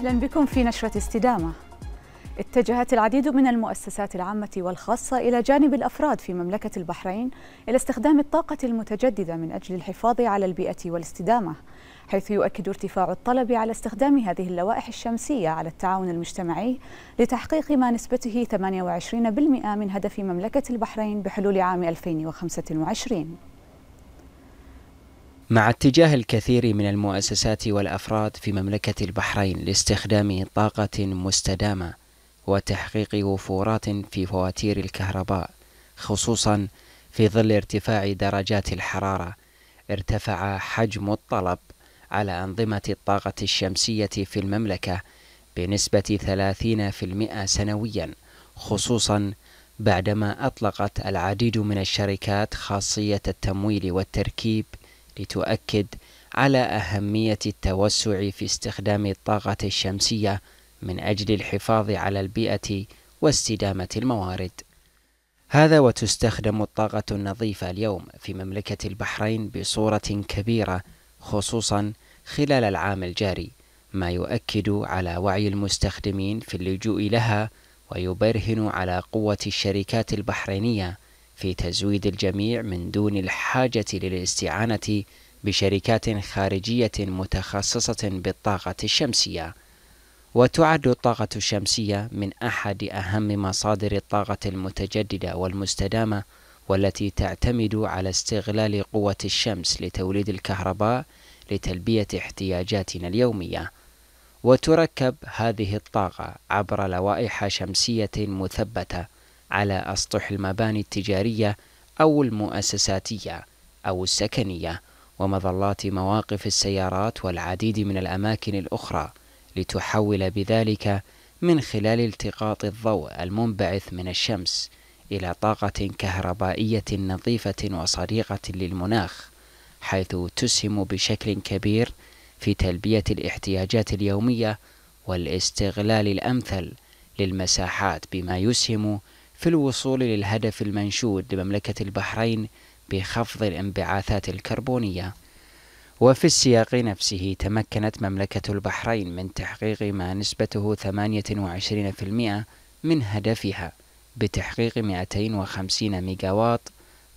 أهلا بكم في نشرة استدامة اتجهت العديد من المؤسسات العامة والخاصة إلى جانب الأفراد في مملكة البحرين إلى استخدام الطاقة المتجددة من أجل الحفاظ على البيئة والاستدامة حيث يؤكد ارتفاع الطلب على استخدام هذه اللوائح الشمسية على التعاون المجتمعي لتحقيق ما نسبته 28% من هدف مملكة البحرين بحلول عام 2025 مع اتجاه الكثير من المؤسسات والافراد في مملكه البحرين لاستخدام طاقه مستدامه وتحقيق وفورات في فواتير الكهرباء خصوصا في ظل ارتفاع درجات الحراره ارتفع حجم الطلب على انظمه الطاقه الشمسيه في المملكه بنسبه 30% سنويا خصوصا بعدما اطلقت العديد من الشركات خاصيه التمويل والتركيب لتؤكد على أهمية التوسع في استخدام الطاقة الشمسية من أجل الحفاظ على البيئة واستدامة الموارد. هذا وتستخدم الطاقة النظيفة اليوم في مملكة البحرين بصورة كبيرة خصوصا خلال العام الجاري، ما يؤكد على وعي المستخدمين في اللجوء لها ويبرهن على قوة الشركات البحرينية في تزويد الجميع من دون الحاجة للاستعانة بشركات خارجية متخصصة بالطاقة الشمسية وتعد الطاقة الشمسية من أحد أهم مصادر الطاقة المتجددة والمستدامة والتي تعتمد على استغلال قوة الشمس لتوليد الكهرباء لتلبية احتياجاتنا اليومية وتركب هذه الطاقة عبر لوائح شمسية مثبتة على أسطح المباني التجارية أو المؤسساتية أو السكنية ومظلات مواقف السيارات والعديد من الأماكن الأخرى لتحول بذلك من خلال التقاط الضوء المنبعث من الشمس إلى طاقة كهربائية نظيفة وصديقة للمناخ حيث تسهم بشكل كبير في تلبية الاحتياجات اليومية والاستغلال الأمثل للمساحات بما يسهم في الوصول للهدف المنشود لمملكة البحرين بخفض الانبعاثات الكربونية وفي السياق نفسه تمكنت مملكة البحرين من تحقيق ما نسبته 28% من هدفها بتحقيق 250 ميجاوات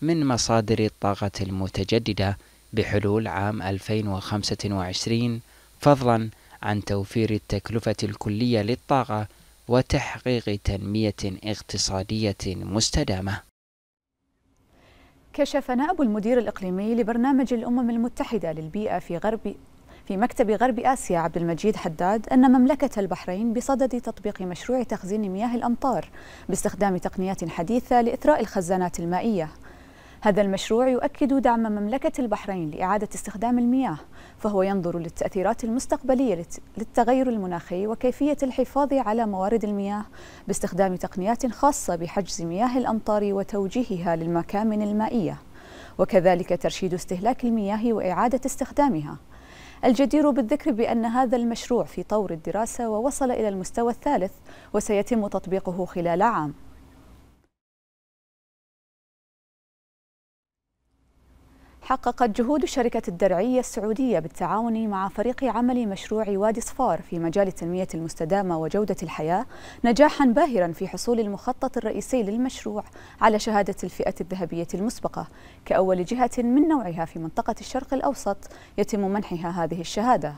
من مصادر الطاقة المتجددة بحلول عام 2025 فضلا عن توفير التكلفة الكلية للطاقة وتحقيق تنمية اقتصادية مستدامة. كشف نائب المدير الإقليمي لبرنامج الأمم المتحدة للبيئة في غرب في مكتب غرب آسيا عبد المجيد حداد أن مملكة البحرين بصدد تطبيق مشروع تخزين مياه الأمطار باستخدام تقنيات حديثة لإثراء الخزانات المائية هذا المشروع يؤكد دعم مملكة البحرين لإعادة استخدام المياه فهو ينظر للتأثيرات المستقبلية للتغير المناخي وكيفية الحفاظ على موارد المياه باستخدام تقنيات خاصة بحجز مياه الأمطار وتوجيهها للمكامن المائية وكذلك ترشيد استهلاك المياه وإعادة استخدامها الجدير بالذكر بأن هذا المشروع في طور الدراسة ووصل إلى المستوى الثالث وسيتم تطبيقه خلال عام حققت جهود الشركة الدرعية السعودية بالتعاون مع فريق عمل مشروع وادي صفار في مجال التنمية المستدامة وجودة الحياة نجاحا باهرا في حصول المخطط الرئيسي للمشروع على شهادة الفئة الذهبية المسبقة كأول جهة من نوعها في منطقة الشرق الأوسط يتم منحها هذه الشهادة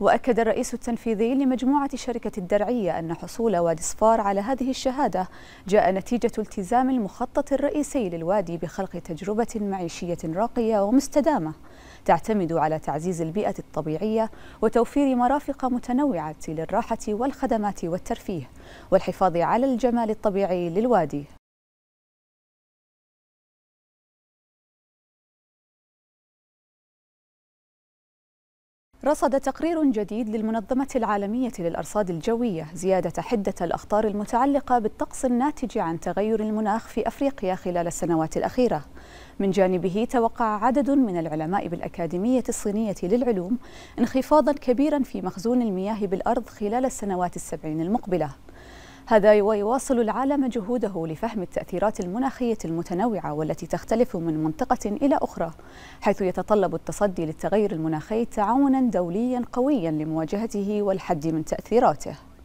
وأكد الرئيس التنفيذي لمجموعة الشركة الدرعية أن حصول وادي صفار على هذه الشهادة جاء نتيجة التزام المخطط الرئيسي للوادي بخلق تجربة معيشية راقية ومستدامة تعتمد على تعزيز البيئة الطبيعية وتوفير مرافق متنوعة للراحة والخدمات والترفيه والحفاظ على الجمال الطبيعي للوادي رصد تقرير جديد للمنظمة العالمية للأرصاد الجوية زيادة حدة الأخطار المتعلقة بالطقس الناتج عن تغير المناخ في أفريقيا خلال السنوات الأخيرة. من جانبه توقع عدد من العلماء بالأكاديمية الصينية للعلوم انخفاضا كبيرا في مخزون المياه بالأرض خلال السنوات السبعين المقبلة. هذا ويواصل العالم جهوده لفهم التأثيرات المناخية المتنوعة والتي تختلف من منطقة إلى أخرى حيث يتطلب التصدي للتغير المناخي تعاونا دوليا قويا لمواجهته والحد من تأثيراته